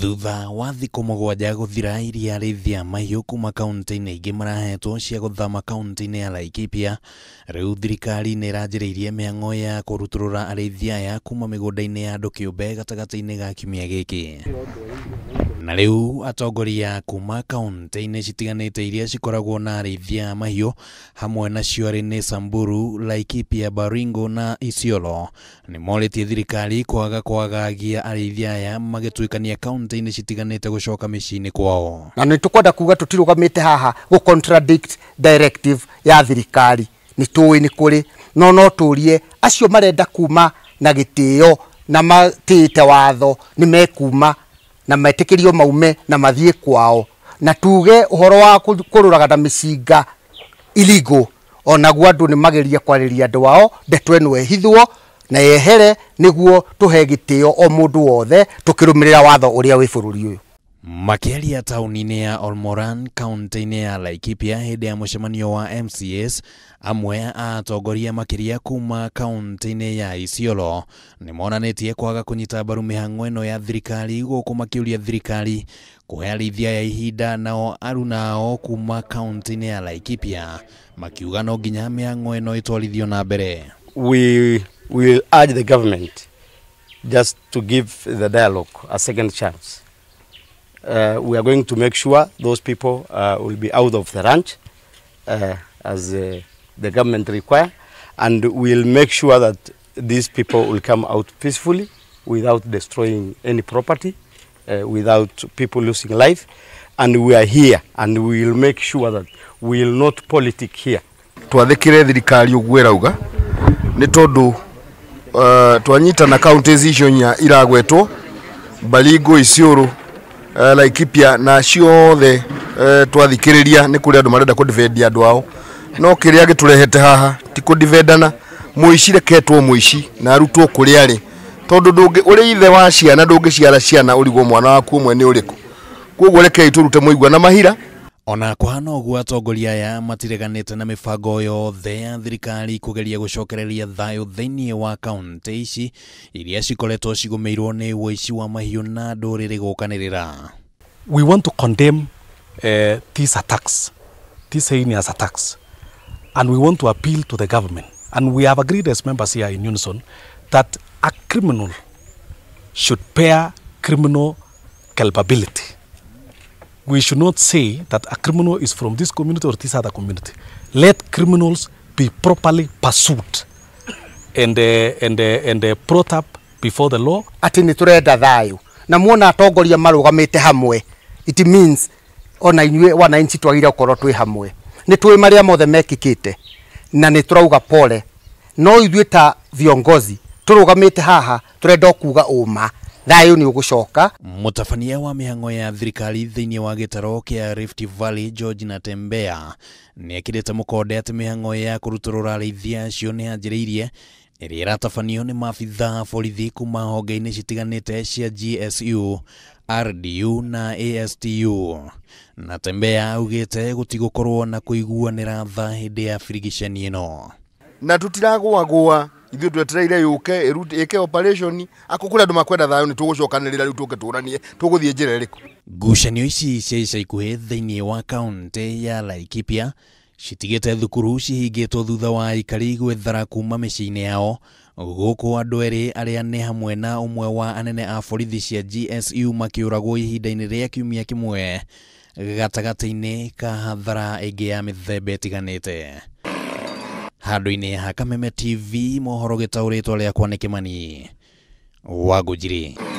thutha wa thikå gå thira iria rĩ thia mahiå kuma kauntä-inä ingĩ marahetwo cia thama kauntä-inä ya Laikipia u thirikari irie mä ang'o ya arä thia ya kuma nda-inä ya å mbe gatagatä -inä ga kiumia kä na riu atongoria kuma kaunti-ini citiganite iria cikoragwo na arĩithia a mahiũ hamwe nacio arĩ nĩ Samburu, Laikipia, Baringo na Isiolo nĩ morĩtie thirikari kwaga kwagagia arĩithia aya magĩtuĩkania kaunti-inĩ citiganĩte gũcoka mĩciĩ-inĩ kwao na nĩ tũkwenda kuga tũtirũgamĩte haha gũ contradict directive ya thirikari nĩ tũĩ nĩ kũrĩ no no tũrie acio marenda kuma na gĩtĩo na matĩĩte watho nĩ mekuma na metĩkĩrio maume na mathie kwao na tuge uhoro wa kururaga na misinga iligo onaguo andũ ni mageria kwariria andũ wao ndeto ĩno ĩhithwo na yehere niguo tũhe gĩtĩo o mũndũ wothe tukirumirira watho ũrĩa wĩ bũrũri uyu Makelia taũni-inĩ ya Olmoran kaũntĩ-inĩ ya Laikipia hĩndĩ ya mũcemanio wa MCAs amwe a atongoria makĩria kuma kaũntĩ-inĩ ya Isiolo nĩ monanĩtie kwaga kũnyita mbaru mĩhang'o ĩno ya thirikari gũkũ makĩũria thirikari kũhe arĩithia ya ihinda nao aruna kuma kaũntĩ-inĩ ya Laikipia makiuga no nginya mĩhang'o ĩno ĩtwarithio na mbere. We, we urge the government just to give the dialogue a second chance uh, we are going to make sure those people uh, will be out of the ranch uh, as uh, the government require and we'll make sure that these people will come out peacefully without destroying any property uh, without people losing life and we are here and we will make sure that we will not politic here twathikire thirikari uguo irauga ni tondu uh, twanyitana counties icio inya iragwetwo baringo iciuru uh, eh, Laikipia na ciothe uh, eh, twathikiriria ni kuri andu marenda kudivendia andu ao no kiria gitulehete haha ti kudivendana muici reketwo muici na arutwo kuri ari tondu ndungi uri ithe wa ciana ciara ciana urigwo mwana waku umwe ni uriku koguo rekei turute muigwa na mahira ona kwana uguo atongoria aya matireganite na mibango yothe ya thirikari kugeria gucokereria thayo thiini wa kaunti ici iria cikoretwo cigumiirwo ni woici wa mahiu na nduriri gukanirira we want to condemn uh, these attacks these heinous attacks and we want to appeal to the government and we have agreed as members here in unison that a criminal should bear criminal culpability we should not say that a criminal is from this community or this other community. Let criminals be properly pursued and, uh, and, uh, and uh, brought up before the law. Ati nĩ tũrenda thayũ na muona atongoria marũgamĩte hamwe it means ona inyuĩ wananchi twagĩrĩire gũkorwo twĩ hamwe Ni nĩ tũĩ marĩa mothe kite. na nĩ tũrauga pole no ithuĩ ta viongozi tũrũgamĩte haha tũrenda kuuga ũma thayu nä å gå coka mutabania wa mä hang'o ya thirikari thä wa gä kia rift valley george natembea nä akä te må konde atä mä hang'o ya kå rutå rå rarä acio nä anjä rä irie ä ratabanio nä mabitha borithi kuma honge-inä citiganä cia gsu RDU na ASTU. Natembea augite gutigokorwo na kuiguanira tha hindi ya firigiceni ino. Na tutiragwagwa ithuä twetereire yå ke ä ke akå kå rä makwenda thayå nä tå gå cokanä rä ra rä u tå ke tå ranie tå gå thiä njä ra ä rä kå ngucanio ici cia ica ikuhä thä wa kauntä ya laikipia citigite thukuru cihingitwo thutha wa ikari gwethara kuma mĩciĩ-inĩ yao gũkũ andũ erĩ arĩa nĩ hamwe na ũmwe wa anene a borithi cia GSU makĩũragwo ihinda-inĩ rĩa kiumia kĩmwe gatagatĩ-inĩ ka hathara ĩngĩ ya mĩthemba ĩtiganĩte handå-inä ha kameme tv mohoro gä taå rä two rä akwa nä kä mani wangå njirä